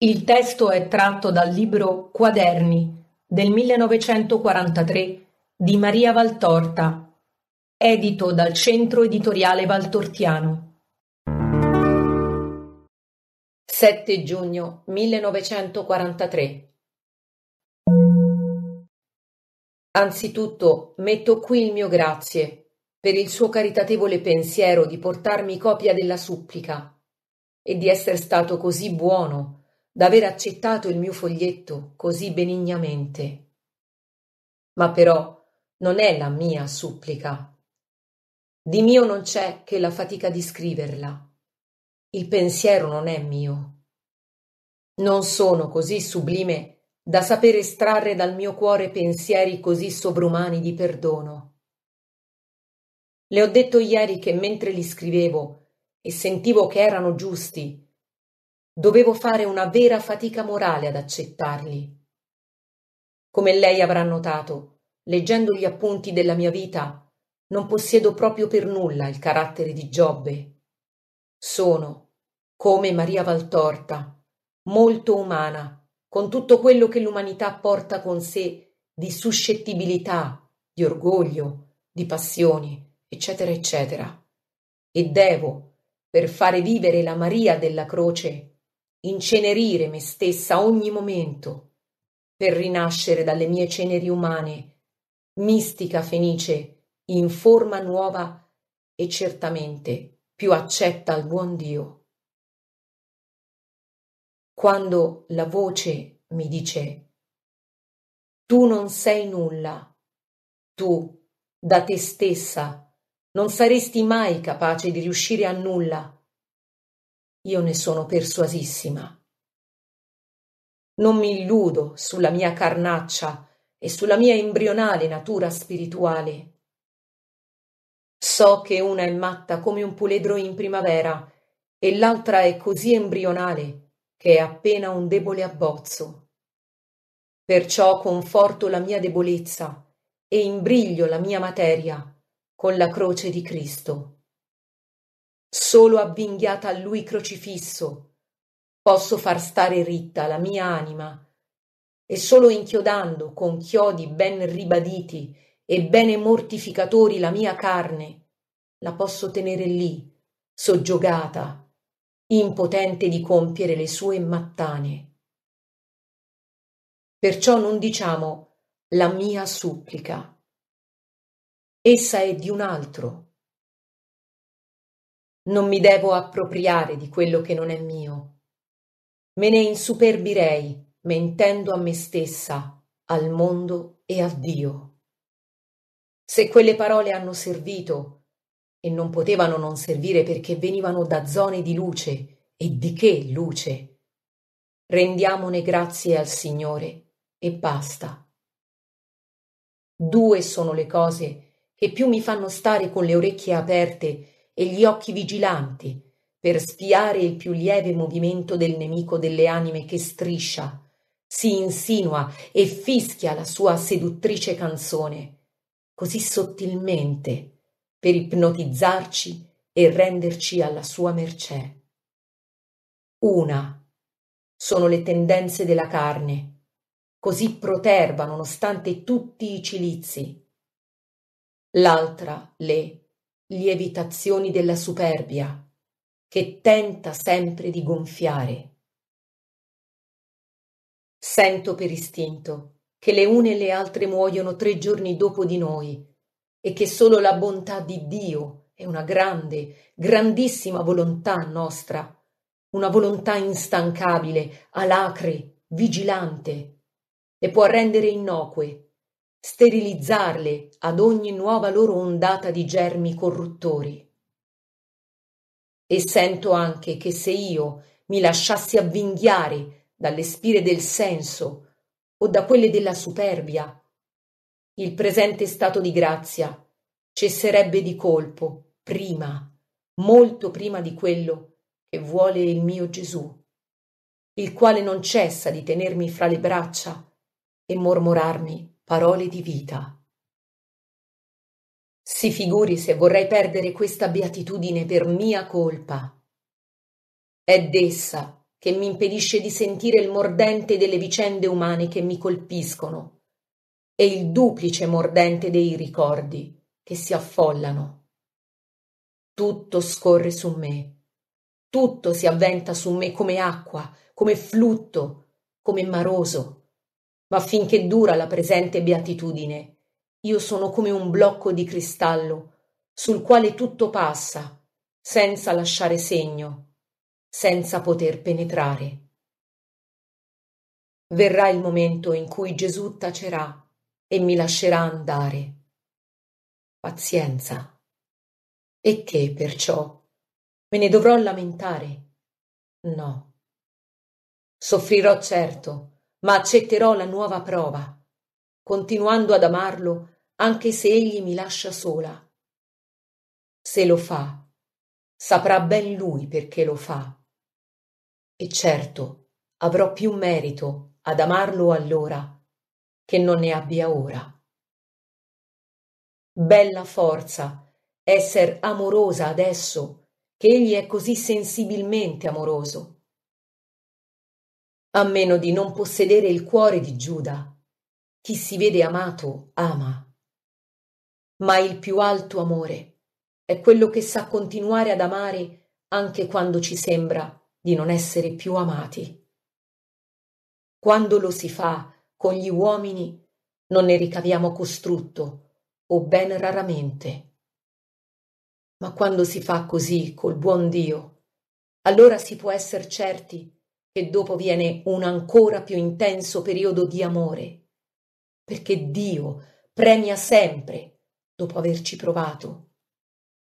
Il testo è tratto dal libro "Quaderni" del 1943 di Maria Valtorta, edito dal Centro Editoriale Valtortiano. 7 giugno 1943 Anzitutto metto qui il mio grazie per il suo caritatevole pensiero di portarmi copia della supplica e di essere stato così buono d'aver accettato il mio foglietto così benignamente. Ma però non è la mia supplica. Di mio non c'è che la fatica di scriverla. Il pensiero non è mio. Non sono così sublime da saper estrarre dal mio cuore pensieri così sovrumani di perdono. Le ho detto ieri che mentre li scrivevo e sentivo che erano giusti, Dovevo fare una vera fatica morale ad accettarli. Come lei avrà notato, leggendo gli appunti della mia vita, non possiedo proprio per nulla il carattere di Giobbe. Sono, come Maria Valtorta, molto umana, con tutto quello che l'umanità porta con sé di suscettibilità, di orgoglio, di passioni, eccetera, eccetera. E devo, per fare vivere la Maria della Croce, incenerire me stessa ogni momento per rinascere dalle mie ceneri umane, mistica fenice, in forma nuova e certamente più accetta al buon Dio. Quando la voce mi dice Tu non sei nulla, tu da te stessa non saresti mai capace di riuscire a nulla io ne sono persuasissima. Non mi illudo sulla mia carnaccia e sulla mia embrionale natura spirituale. So che una è matta come un puledro in primavera e l'altra è così embrionale che è appena un debole abbozzo. Perciò conforto la mia debolezza e imbriglio la mia materia con la croce di Cristo solo avvinghiata a lui crocifisso posso far stare ritta la mia anima e solo inchiodando con chiodi ben ribaditi e bene mortificatori la mia carne la posso tenere lì soggiogata impotente di compiere le sue mattane perciò non diciamo la mia supplica essa è di un altro non mi devo appropriare di quello che non è mio. Me ne insuperbirei mentendo a me stessa, al mondo e a Dio. Se quelle parole hanno servito, e non potevano non servire perché venivano da zone di luce, e di che luce? Rendiamone grazie al Signore e basta. Due sono le cose che più mi fanno stare con le orecchie aperte e gli occhi vigilanti per spiare il più lieve movimento del nemico delle anime che striscia, si insinua e fischia la sua seduttrice canzone, così sottilmente per ipnotizzarci e renderci alla sua mercé. Una sono le tendenze della carne, così proterva nonostante tutti i cilizi. L'altra le lievitazioni della superbia che tenta sempre di gonfiare. Sento per istinto che le une e le altre muoiono tre giorni dopo di noi e che solo la bontà di Dio è una grande, grandissima volontà nostra, una volontà instancabile, alacre, vigilante, le può rendere innocue sterilizzarle ad ogni nuova loro ondata di germi corruttori. E sento anche che se io mi lasciassi avvinghiare dalle spire del senso o da quelle della superbia, il presente stato di grazia cesserebbe di colpo, prima, molto prima di quello che vuole il mio Gesù, il quale non cessa di tenermi fra le braccia e mormorarmi parole di vita. Si figuri se vorrei perdere questa beatitudine per mia colpa. È d'essa che mi impedisce di sentire il mordente delle vicende umane che mi colpiscono e il duplice mordente dei ricordi che si affollano. Tutto scorre su me, tutto si avventa su me come acqua, come flutto, come maroso ma finché dura la presente beatitudine, io sono come un blocco di cristallo sul quale tutto passa, senza lasciare segno, senza poter penetrare. Verrà il momento in cui Gesù tacerà e mi lascerà andare. Pazienza. E che perciò me ne dovrò lamentare? No. Soffrirò certo ma accetterò la nuova prova, continuando ad amarlo anche se egli mi lascia sola. Se lo fa, saprà ben lui perché lo fa. E certo, avrò più merito ad amarlo allora che non ne abbia ora. Bella forza esser amorosa adesso che egli è così sensibilmente amoroso a meno di non possedere il cuore di Giuda. Chi si vede amato ama. Ma il più alto amore è quello che sa continuare ad amare anche quando ci sembra di non essere più amati. Quando lo si fa con gli uomini non ne ricaviamo costrutto o ben raramente. Ma quando si fa così col buon Dio, allora si può essere certi che dopo viene un ancora più intenso periodo di amore, perché Dio premia sempre dopo averci provato,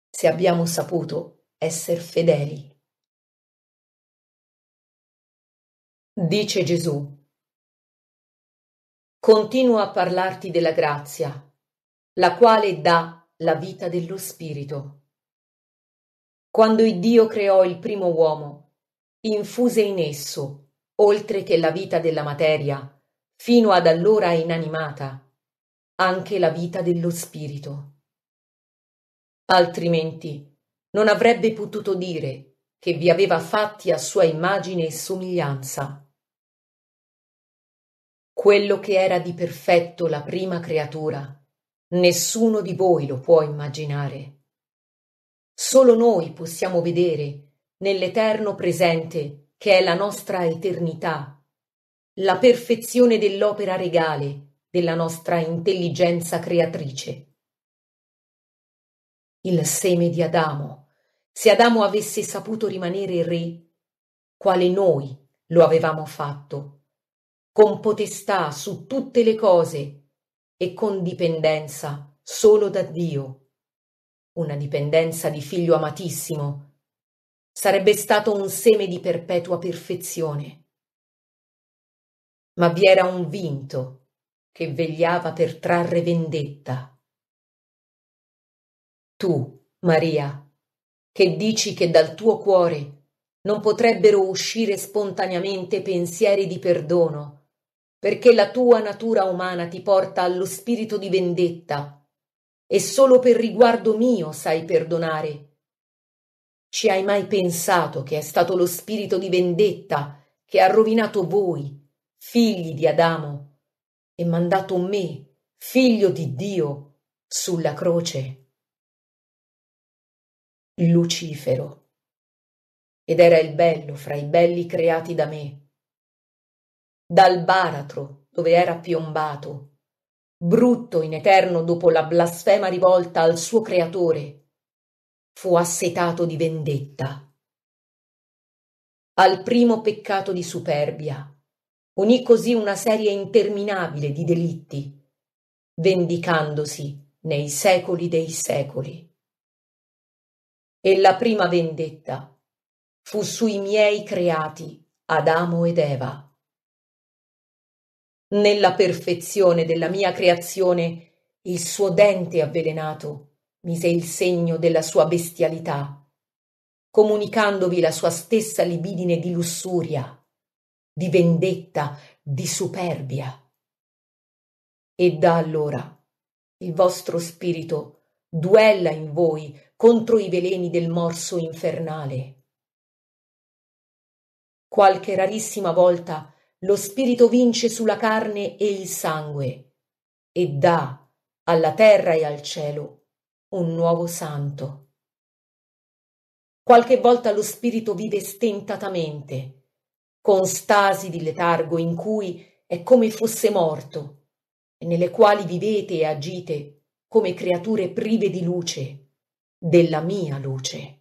se abbiamo saputo essere fedeli. Dice Gesù, continuo a parlarti della grazia, la quale dà la vita dello Spirito. Quando Dio creò il primo uomo, infuse in esso, oltre che la vita della materia, fino ad allora inanimata, anche la vita dello spirito. Altrimenti non avrebbe potuto dire che vi aveva fatti a sua immagine e somiglianza. Quello che era di perfetto la prima creatura, nessuno di voi lo può immaginare. Solo noi possiamo vedere nell'eterno presente, che è la nostra eternità, la perfezione dell'opera regale della nostra intelligenza creatrice. Il seme di Adamo. Se Adamo avesse saputo rimanere re, quale noi lo avevamo fatto, con potestà su tutte le cose e con dipendenza solo da Dio, una dipendenza di figlio amatissimo, Sarebbe stato un seme di perpetua perfezione. Ma vi era un vinto che vegliava per trarre vendetta. Tu, Maria, che dici che dal tuo cuore non potrebbero uscire spontaneamente pensieri di perdono, perché la tua natura umana ti porta allo spirito di vendetta, e solo per riguardo mio sai perdonare, ci hai mai pensato che è stato lo spirito di vendetta che ha rovinato voi, figli di Adamo, e mandato me, figlio di Dio, sulla croce? Lucifero. Ed era il bello fra i belli creati da me. Dal baratro dove era piombato, brutto in eterno dopo la blasfema rivolta al suo creatore, fu assetato di vendetta. Al primo peccato di superbia unì così una serie interminabile di delitti, vendicandosi nei secoli dei secoli. E la prima vendetta fu sui miei creati Adamo ed Eva. Nella perfezione della mia creazione il suo dente avvelenato mise il segno della sua bestialità, comunicandovi la sua stessa libidine di lussuria, di vendetta, di superbia. E da allora il vostro spirito duella in voi contro i veleni del morso infernale. Qualche rarissima volta lo spirito vince sulla carne e il sangue e dà alla terra e al cielo un nuovo santo. Qualche volta lo spirito vive stentatamente, con stasi di letargo in cui è come fosse morto, e nelle quali vivete e agite come creature prive di luce, della mia luce.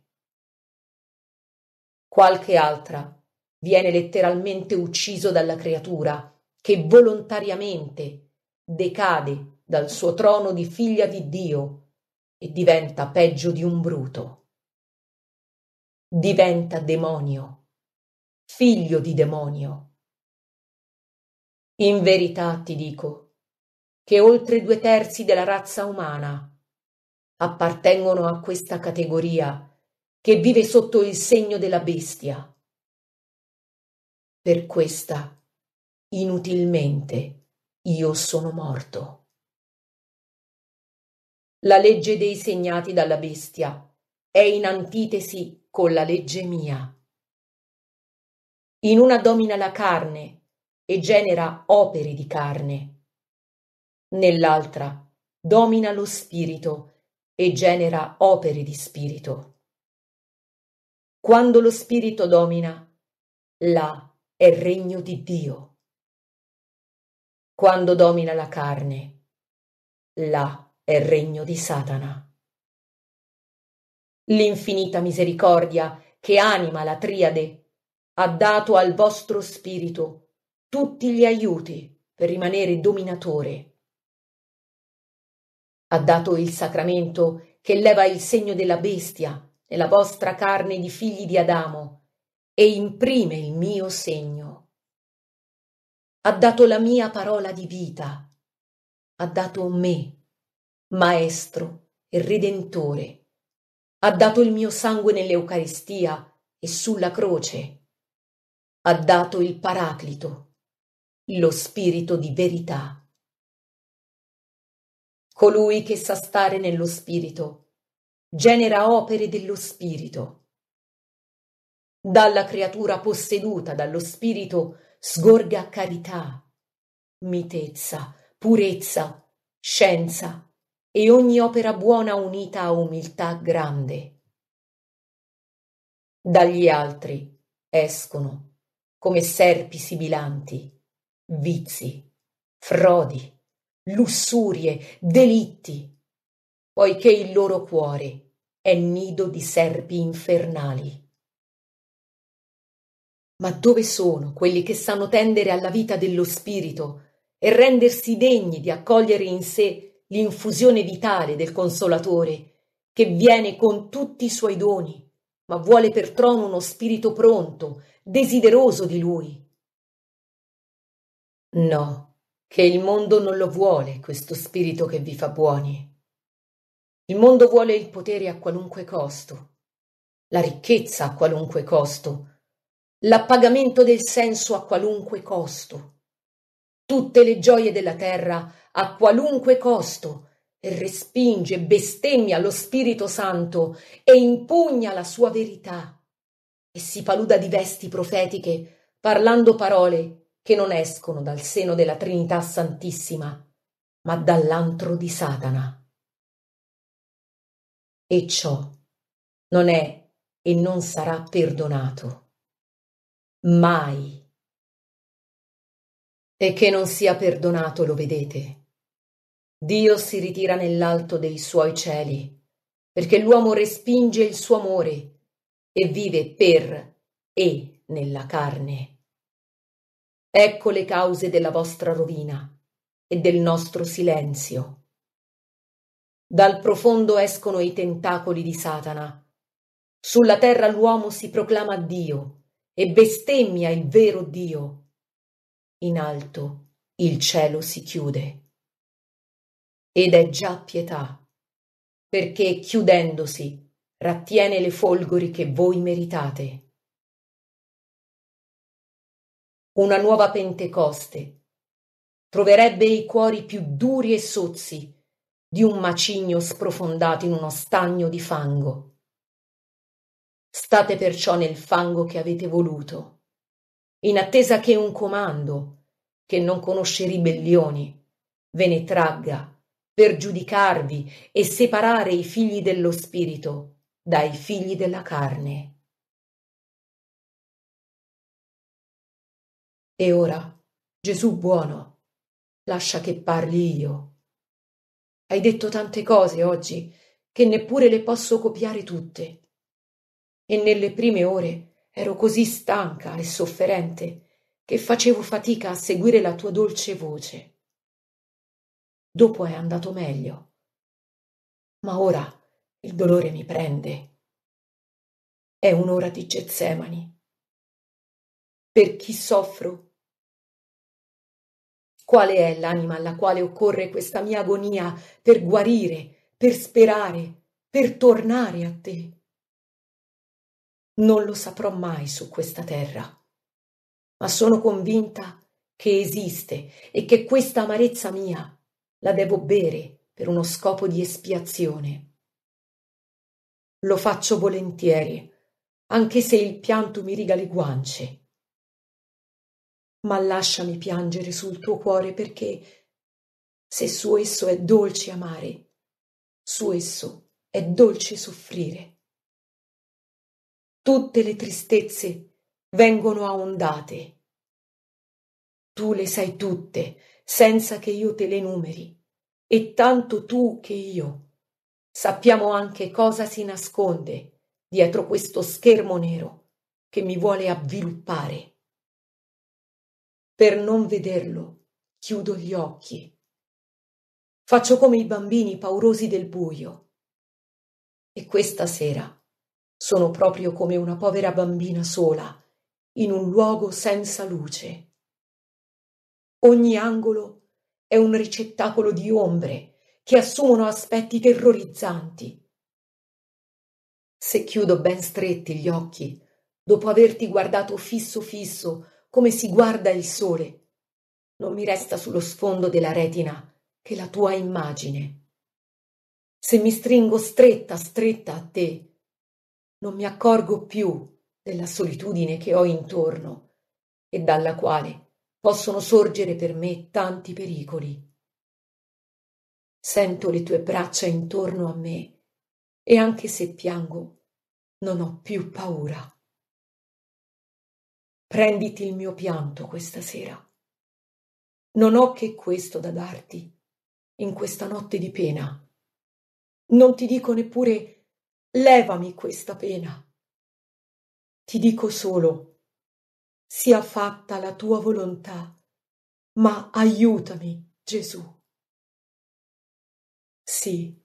Qualche altra viene letteralmente ucciso dalla creatura che volontariamente decade dal suo trono di figlia di Dio e diventa peggio di un bruto. Diventa demonio, figlio di demonio. In verità ti dico che oltre due terzi della razza umana appartengono a questa categoria che vive sotto il segno della bestia. Per questa, inutilmente, io sono morto la legge dei segnati dalla bestia è in antitesi con la legge mia. In una domina la carne e genera opere di carne. Nell'altra domina lo spirito e genera opere di spirito. Quando lo spirito domina, là è regno di Dio. Quando domina la carne, là è è il regno di Satana. L'infinita misericordia che anima la triade ha dato al vostro spirito tutti gli aiuti per rimanere dominatore. Ha dato il sacramento che leva il segno della bestia nella vostra carne di figli di Adamo e imprime il mio segno. Ha dato la mia parola di vita, ha dato me Maestro e Redentore, ha dato il mio sangue nell'Eucaristia e sulla croce, ha dato il Paraclito, lo Spirito di verità. Colui che sa stare nello Spirito genera opere dello Spirito. Dalla creatura posseduta dallo Spirito sgorga carità, mitezza, purezza, scienza, e ogni opera buona unita a umiltà grande. Dagli altri escono, come serpi sibilanti, vizi, frodi, lussurie, delitti, poiché il loro cuore è nido di serpi infernali. Ma dove sono quelli che sanno tendere alla vita dello spirito e rendersi degni di accogliere in sé l'infusione vitale del consolatore, che viene con tutti i suoi doni, ma vuole per trono uno spirito pronto, desideroso di lui. No, che il mondo non lo vuole questo spirito che vi fa buoni. Il mondo vuole il potere a qualunque costo, la ricchezza a qualunque costo, l'appagamento del senso a qualunque costo. Tutte le gioie della terra a qualunque costo, e respinge, bestemmia lo Spirito Santo e impugna la sua verità. E si paluda di vesti profetiche, parlando parole che non escono dal seno della Trinità Santissima, ma dall'antro di Satana. E ciò non è e non sarà perdonato. Mai. E che non sia perdonato lo vedete Dio si ritira nell'alto dei suoi cieli, perché l'uomo respinge il suo amore e vive per e nella carne. Ecco le cause della vostra rovina e del nostro silenzio. Dal profondo escono i tentacoli di Satana. Sulla terra l'uomo si proclama Dio e bestemmia il vero Dio. In alto il cielo si chiude ed è già pietà, perché chiudendosi rattiene le folgori che voi meritate. Una nuova Pentecoste troverebbe i cuori più duri e sozzi di un macigno sprofondato in uno stagno di fango. State perciò nel fango che avete voluto, in attesa che un comando, che non conosce ribellioni, ve ne tragga per giudicarvi e separare i figli dello spirito dai figli della carne. E ora, Gesù buono, lascia che parli io. Hai detto tante cose oggi che neppure le posso copiare tutte. E nelle prime ore ero così stanca e sofferente che facevo fatica a seguire la tua dolce voce. Dopo è andato meglio. Ma ora il dolore mi prende. È un'ora di Getsemani. Per chi soffro? Qual è l'anima alla quale occorre questa mia agonia per guarire, per sperare, per tornare a te? Non lo saprò mai su questa terra, ma sono convinta che esiste e che questa amarezza mia la devo bere per uno scopo di espiazione. Lo faccio volentieri, anche se il pianto mi riga le guance. Ma lasciami piangere sul tuo cuore perché, se su esso è dolce amare, su esso è dolce soffrire. Tutte le tristezze vengono a ondate. Tu le sai tutte senza che io te le numeri, e tanto tu che io. Sappiamo anche cosa si nasconde dietro questo schermo nero che mi vuole avviluppare. Per non vederlo, chiudo gli occhi. Faccio come i bambini paurosi del buio. E questa sera sono proprio come una povera bambina sola, in un luogo senza luce Ogni angolo è un ricettacolo di ombre che assumono aspetti terrorizzanti. Se chiudo ben stretti gli occhi, dopo averti guardato fisso fisso come si guarda il sole, non mi resta sullo sfondo della retina che la tua immagine. Se mi stringo stretta stretta a te, non mi accorgo più della solitudine che ho intorno e dalla quale Possono sorgere per me tanti pericoli. Sento le tue braccia intorno a me e anche se piango non ho più paura. Prenditi il mio pianto questa sera. Non ho che questo da darti in questa notte di pena. Non ti dico neppure levami questa pena. Ti dico solo sia fatta la tua volontà, ma aiutami, Gesù. Sì,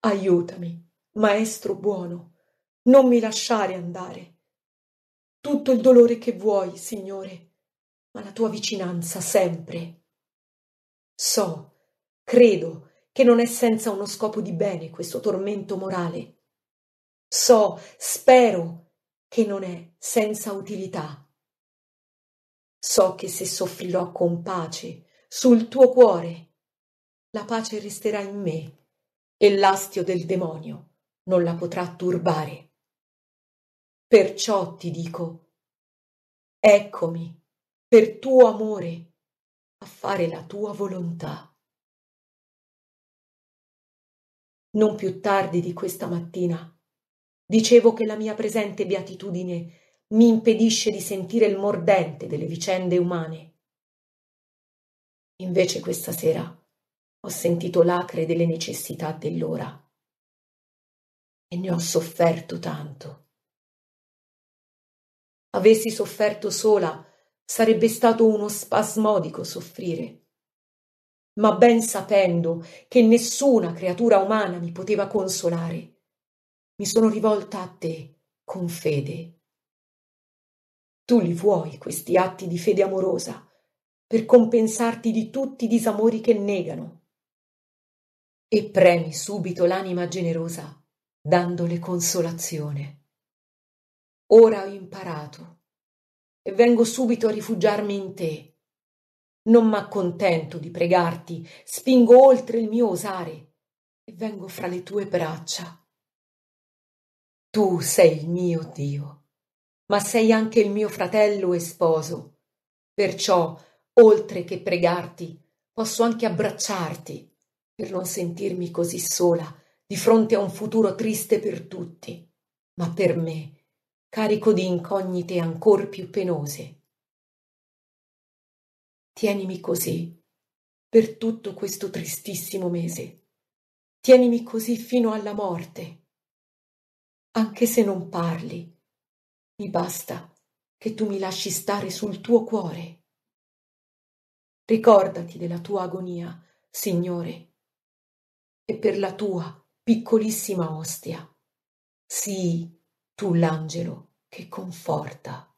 aiutami, Maestro buono, non mi lasciare andare. Tutto il dolore che vuoi, Signore, ma la tua vicinanza sempre. So, credo che non è senza uno scopo di bene questo tormento morale. So, spero che non è senza utilità So che se soffrirò con pace sul tuo cuore, la pace resterà in me e l'astio del demonio non la potrà turbare. Perciò ti dico, eccomi per tuo amore a fare la tua volontà. Non più tardi di questa mattina dicevo che la mia presente beatitudine mi impedisce di sentire il mordente delle vicende umane. Invece questa sera ho sentito l'acre delle necessità dell'ora e ne ho sofferto tanto. Avessi sofferto sola sarebbe stato uno spasmodico soffrire, ma ben sapendo che nessuna creatura umana mi poteva consolare, mi sono rivolta a te con fede tu li vuoi questi atti di fede amorosa per compensarti di tutti i disamori che negano. E premi subito l'anima generosa dandole consolazione. Ora ho imparato e vengo subito a rifugiarmi in te. Non m'accontento di pregarti, spingo oltre il mio osare e vengo fra le tue braccia. Tu sei il mio Dio ma sei anche il mio fratello e sposo. Perciò, oltre che pregarti, posso anche abbracciarti per non sentirmi così sola di fronte a un futuro triste per tutti, ma per me carico di incognite ancor più penose. Tienimi così per tutto questo tristissimo mese. Tienimi così fino alla morte. Anche se non parli, mi basta che tu mi lasci stare sul tuo cuore. Ricordati della tua agonia, Signore, e per la tua piccolissima ostia, sii tu l'angelo che conforta.